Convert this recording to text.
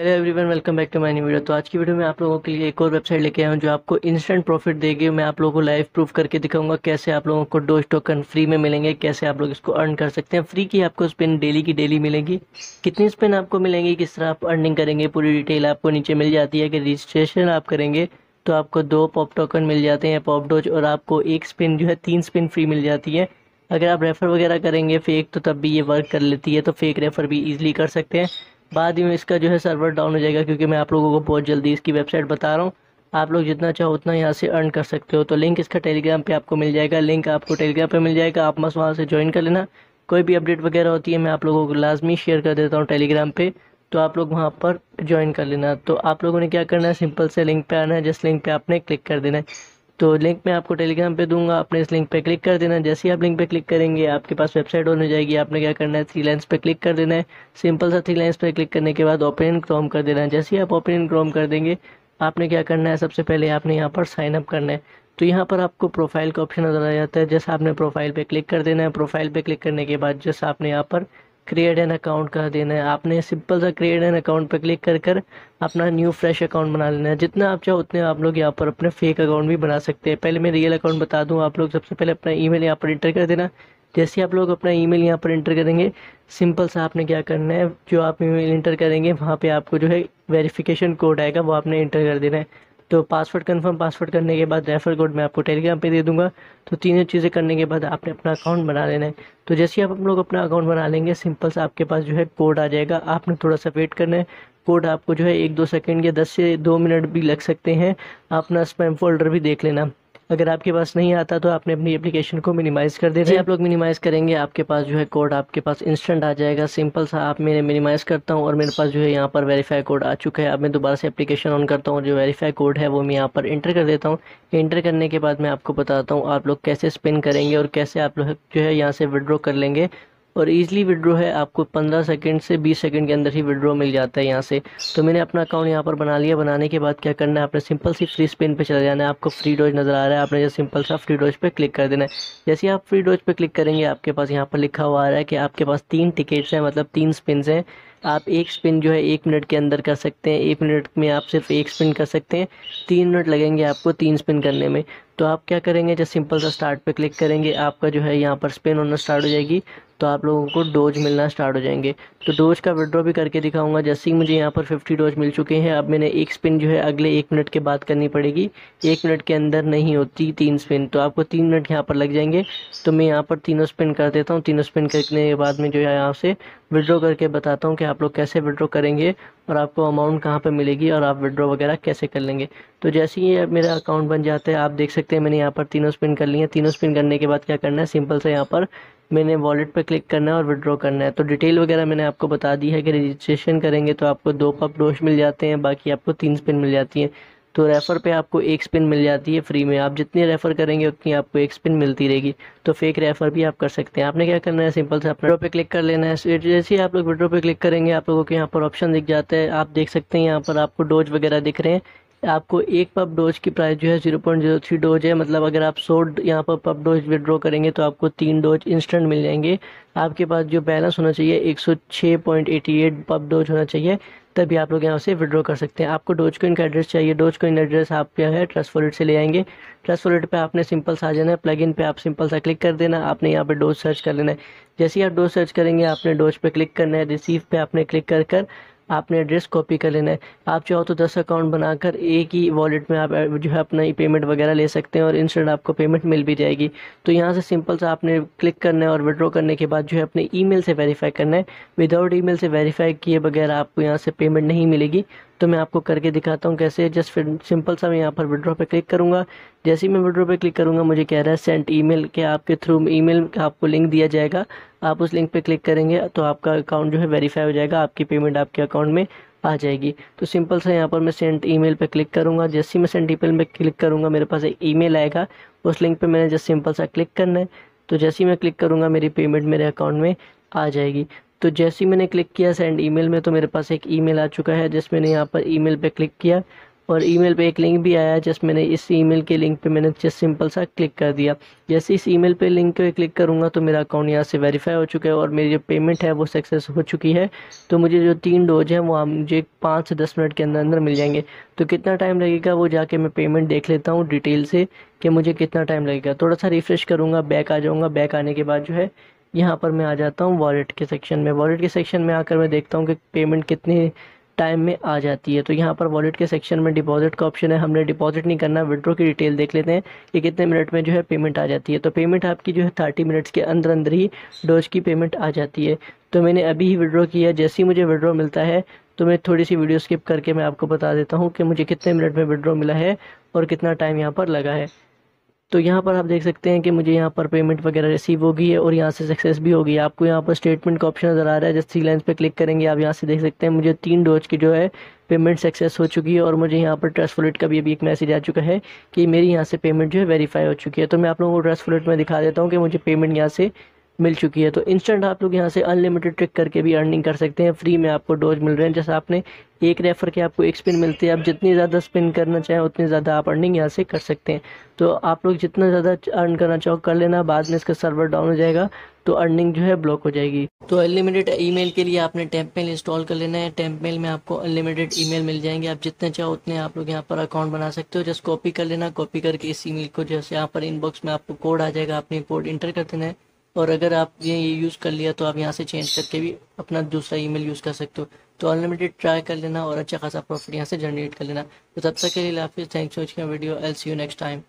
hello everyone welcome back to my new video तो आज की वीडियो में आप लोगों के लिए एक और वेबसाइट लेके आया हूँ जो आपको इंस्टेंट प्रॉफिट देगी मैं आप लोगों को लाइव प्रूफ करके दिखाऊंगा कैसे आप लोगों को डोज टोकन फ्री में मिलेंगे कैसे आप लोग इसको अर्न कर सकते हैं फ्री की आपको स्पिन डेली की डेली मिलेगी कितनी स्पिन आपको मिलेंगी किस तरह आप अर्निंग करेंगे पूरी डिटेल आपको नीचे मिल जाती है कि रजिस्ट्रेशन आप करेंगे तो आपको दो पॉप टोकन मिल जाते हैं पॉप डोज और आपको एक स्पिन जो है तीन स्पिन फ्री मिल जाती है अगर आप रेफ़र वगैरह करेंगे फेक तो तब भी ये वर्क कर लेती है तो फेक रेफ़र भी ईजिली कर सकते हैं बाद ही में इसका जो है सर्वर डाउन हो जाएगा क्योंकि मैं आप लोगों को बहुत जल्दी इसकी वेबसाइट बता रहा हूँ आप लोग जितना चाहो उतना यहाँ से अर्न कर सकते हो तो लिंक इसका टेलीग्राम पे आपको मिल जाएगा लिंक आपको टेलीग्राम पे मिल जाएगा आप बस वहाँ से ज्वाइन कर लेना कोई भी अपडेट वगैरह होती है मैं आप लोगों को लाजमी शेयर कर देता हूँ टेलीग्राम पे तो आप लोग वहाँ पर ज्वाइन कर लेना तो आप लोगों ने क्या करना है सिंपल से लिंक पर आना है जिस लिंक पर आपने क्लिक कर देना है तो लिंक मैं आपको टेलीग्राम पे दूंगा आपने इस लिंक पे क्लिक कर देना जैसे ही आप लिंक पे क्लिक करेंगे आपके पास वेबसाइट ऑन हो जाएगी आपने क्या करना है थ्री लाइन्स पे क्लिक कर देना है सिंपल सा थ्री लाइन्स पे क्लिक करने के बाद ओपन क्रोम कर देना है जैसे ही आप ओपन क्रोम कर देंगे आपने क्या करना है सबसे पहले आपने यहाँ पर साइन अप करना है तो यहाँ पर आपको प्रोफाइल का ऑप्शन नजर आ जाता है जैसे आपने प्रोफाइल पर क्लिक कर देना है प्रोफाइल पर क्लिक करने के बाद जैसे आपने यहाँ पर क्रिएट एन अकाउंट कर देना है आपने सिंपल सा क्रिएट एन अकाउंट पर क्लिक कर कर अपना न्यू फ्रेश अकाउंट बना लेना है जितना आप चाहो उतने आप लोग यहाँ पर अपने फेक अकाउंट भी बना सकते हैं पहले मैं रियल अकाउंट बता दूँ आप लोग सबसे पहले अपना मेल यहाँ पर इंटर कर देना जैसे आप लोग अपना मेल यहाँ पर इंटर करेंगे सिंपल सा आपने क्या करना है जो आप ई मेल इंटर करेंगे वहाँ पर आपको जो है वेरीफिकेशन कोड आएगा वो आपने इंटर कर देना है तो पासवर्ड कंफर्म पासवर्ड करने के बाद रेफर कोड मैं आपको टेलीग्राम पे दे दूंगा तो तीनों चीज़ें करने के बाद आपने अपना अकाउंट बना लेना है तो जैसे ही आप लोग अपना अकाउंट बना लेंगे सिंपल सा आपके पास जो है कोड आ जाएगा आपने थोड़ा सा वेट करना है कोड आपको जो है एक दो सेकेंड या दस से दो मिनट भी लग सकते हैं अपना स्पैम फोल्डर भी देख लेना अगर आपके पास नहीं आता तो आपने अपनी एप्लीकेशन को मिनिमाइज़ कर देना आप लोग मिनिमाइज़ करेंगे आपके पास जो है कोड आपके पास इंस्टेंट आ जाएगा सिंपल सा आप मेरे मिनिमाइज़ करता हूँ और मेरे पास जो है यहाँ पर वेरीफाई कोड आ चुका है अब मैं दोबारा से एप्लीकेशन ऑन करता हूँ जो वेरीफाई कोड है वो मैं यहाँ पर इंटर कर देता हूँ इंटर करने के बाद मैं आपको बताता हूँ आप लोग कैसे स्पिन करेंगे और कैसे आप लोग जो है यहाँ से विड्रॉ कर लेंगे और ईजिली विड्रो है आपको 15 सेकंड से 20 सेकंड के अंदर ही विड्रो मिल जाता है यहाँ से तो मैंने अपना अकाउंट यहाँ पर बना लिया बनाने के बाद क्या करना है आपने सिंपल सी फ्री स्पिन पे चले जाना है आपको फ्री डोज नज़र आ रहा है आपने जो सिंपल सा फ्री डोज पर क्लिक कर देना है जैसे आप फ्री डोज पर क्लिक करेंगे आपके पास यहाँ पर लिखा हुआ आ रहा है कि आपके पास तीन टिकट्स हैं मतलब तीन स्पिन हैं आप एक स्पिन जो है एक मिनट के अंदर कर सकते हैं एक मिनट में आप सिर्फ एक स्पिन कर सकते हैं तीन मिनट लगेंगे आपको तीन स्पिन करने में तो आप क्या करेंगे जब सिंपल सा स्टार्ट पे क्लिक करेंगे आपका जो है यहाँ पर स्पिन होना स्टार्ट हो जाएगी तो आप लोगों को डोज मिलना स्टार्ट हो जाएंगे तो डोज का विड्रॉ भी करके दिखाऊंगा जैसे ही मुझे यहाँ पर फिफ्टी डोज मिल चुके हैं अब मैंने एक स्पिन जो है अगले एक मिनट के बाद करनी पड़ेगी एक मिनट के अंदर नहीं होती तीन स्पिन तो आपको तीन मिनट यहाँ पर लग जाएंगे तो मैं यहाँ पर तीनों स्पिन कर देता हूँ तीनों स्पिन करने के बाद में जो है यहाँ से विड्रॉ करके बताता हूँ कि आप लोग कैसे विड्रॉ करेंगे और आपको अमाउंट कहाँ पर मिलेगी और आप विड्रॉ वगैरह कैसे कर लेंगे तो जैसे ही मेरा अकाउंट बन जाता है आप देख सकते हैं मैंने यहाँ पर तीनों स्पिन कर ली है तीनों स्पिन करने के बाद क्या करना है सिंपल से यहाँ पर मैंने वॉलेट पर क्लिक करना है और विड्रॉ करना है तो डिटेल वगैरह मैंने आपको बता दी है कि रजिस्ट्रेशन करेंगे तो आपको दो पप डोश मिल जाते हैं बाकी आपको तीन स्पिन मिल जाती हैं तो रेफ़र पे आपको एक स्पिन मिल जाती है फ्री में आप जितनी रेफ़र करेंगे उतनी आपको एक स्पिन मिलती रहेगी तो फेक रेफ़र भी आप कर सकते हैं आपने क्या करना है सिंपल से आप विड्रो पे क्लिक कर लेना है जैसे ही आप लोग विड्रो पे क्लिक करेंगे आप लोगों को यहाँ पर ऑप्शन दिख जाता है आप देख सकते हैं यहाँ पर आपको डोज वगैरह दिख रहे हैं आपको एक पब डोज की प्राइस जो है zero point zero three doge है मतलब अगर आप सौ यहाँ पर पब डोज विड्रॉ करेंगे तो आपको तीन डोज इंस्टेंट मिल जाएंगे आपके पास जो बैलेंस होना चाहिए एक सौ छः पॉइंट एटी एट पब डोज होना चाहिए तभी आप लोग यहाँ से विड्रॉ कर सकते हैं आपको डोज कोइन का एड्रेस चाहिए डोज कोइन एड्रेस आप जो है ट्रस्ट वॉलेट से ले आएंगे ट्रस्ट वॉलेट पर आपने सिंपल सा जाना है प्लगइन पे आप सिंपल सा क्लिक कर देना आपने यहाँ पे डोज सर्च कर लेना है जैसे ही आप डोज सर्च करेंगे आपने डोज पे क्लिक करना है रिसीव पे आपने क्लिक कर कर आपने एड्रेस कॉपी कर लेना है आप चाहो तो दस अकाउंट बनाकर एक ही वॉलेट में आप जो है अपना ही पेमेंट वगैरह ले सकते हैं और इंस्टेंट आपको पेमेंट मिल भी जाएगी तो यहाँ से सिंपल सा आपने क्लिक करना है और विड्रॉ करने के बाद जो है अपने ई से वेरीफाई करना है विदाउट ई से वेरीफाई किए बगैर आपको यहाँ से पेमेंट नहीं मिलेगी तो मैं आपको करके दिखाता हूँ कैसे जस्ट फिर सिंपल सा मैं यहाँ पर विड्रॉ पे क्लिक करूँगा जैसे ही मैं विड्रॉ पे क्लिक करूँगा मुझे कह रहा है सेंट ईमेल के आपके थ्रू ईमेल का आपको लिंक दिया जाएगा आप उस लिंक पे क्लिक करेंगे तो आपका अकाउंट जो है वेरीफाई हो जाएगा आपकी पेमेंट आपके अकाउंट में आ जाएगी तो सिंपल सा यहाँ पर मैं सेंट ई मेल क्लिक करूँगा जैसे ही मैं सेंट ई मेल क्लिक करूँगा मेरे पास एक ई आएगा उस लिंक पर मैंने जस्ट सिंपल सा क्लिक करना है तो जैसे ही मैं क्लिक करूँगा मेरी पेमेंट मेरे अकाउंट में आ जाएगी तो जैसे ही मैंने क्लिक किया सेंड ईमेल में तो मेरे पास एक ईमेल आ चुका है जिस मैंने यहाँ पर ईमेल पे क्लिक किया और ईमेल पे एक लिंक भी आया है जिस मैंने इस ईमेल के लिंक पे मैंने जस्ट सिंपल सा क्लिक कर दिया जैसे इस ईमेल पे लिंक पे क्लिक करूँगा तो मेरा अकाउंट यहाँ से वेरीफाई हो चुका है और मेरी जो पेमेंट है वो सक्सेस हो चुकी है तो मुझे जो तीन डोज हैं वो मुझे पाँच से दस मिनट के अंदर अंदर मिल जाएंगे तो कितना टाइम लगेगा वो जाके मैं पेमेंट देख लेता हूँ डिटेल से कि मुझे कितना टाइम लगेगा थोड़ा सा रिफ्रेश करूँगा बैक आ जाऊँगा बैक आने के बाद जो है यहाँ पर मैं आ जाता हूँ वॉलेट के सेक्शन में वॉलेट के सेक्शन में आकर मैं देखता हूँ कि पेमेंट कितने टाइम में आ जाती है तो यहाँ पर वॉलेट के सेक्शन में डिपॉजिट का ऑप्शन है हमने डिपॉजिट नहीं करना विड्रो की डिटेल देख लेते हैं कि कितने मिनट में जो है पेमेंट आ जाती है तो पेमेंट आपकी जो है थर्टी मिनट्स के अंदर अंदर ही डोज की पेमेंट आ जाती है तो मैंने अभी ही विड्रो किया जैसे ही मुझे विड्रॉ मिलता है तो मैं थोड़ी सी वीडियो स्किप करके मैं आपको बता देता हूँ कि मुझे कितने मिनट में विड्रॉ मिला है और कितना टाइम यहाँ पर लगा है तो यहाँ पर आप देख सकते हैं कि मुझे यहाँ पर पेमेंट वगैरह रिसीव होगी है और यहाँ से सक्सेस भी होगी आपको यहाँ पर स्टेटमेंट का ऑप्शन नज़र आ रहा है जैसे थ्री लाइन्स पर क्लिक करेंगे आप यहाँ से देख सकते हैं मुझे तीन डोज की जो है पेमेंट सक्सेस हो चुकी है और मुझे यहाँ पर ट्रस्ट वॉलेट का भी अभी एक मैसेज आ चुका है कि मेरी यहाँ से पेमेंट जो है वेरीफाई हो चुकी है तो मैं आप लोगों को ट्रस्ट वॉलेट में दिखा देता हूँ कि मुझे पेमेंट यहाँ से मिल चुकी है तो इंस्टेंट आप लोग यहाँ से अनलिमिटेड ट्रिक करके भी अर्निंग कर सकते हैं फ्री में आपको डोज मिल रहे हैं जैसे आपने एक रेफर के आपको एक स्पिन मिलती है आप जितनी ज़्यादा स्पिन करना चाहें उतनी ज़्यादा आप अर्निंग यहाँ से कर सकते हैं तो आप लोग जितना ज़्यादा अर्न करना चाहो कर लेना बाद में इसका सर्वर डाउन हो जाएगा तो अर्निंग जो है ब्लॉक हो जाएगी तो अनलिमिटेड ईमेल के लिए आपने मेल इंस्टॉल कर लेना है मेल में आपको अनलिमिटेड ईमेल मिल जाएंगे आप जितने चाहो उतने आप लोग यहाँ पर अकाउंट बना सकते हो जस्ट कॉपी कर लेना कॉपी करके इस ईमेल को जैसे यहाँ पर इनबॉक्स में आपको कोड आ जाएगा आपने कोड इंटर कर देना है और अगर आप ये यूज़ कर लिया तो आप यहाँ से चेंज करके भी अपना दूसरा ईमेल यूज़ कर सकते हो तो अनलिमिटेड ट्राई कर लेना और अच्छा खासा प्रॉफिट यहाँ से जनरेट कर लेना तो तब तक के लिए हाफिज़ thanks for watching video L see you next time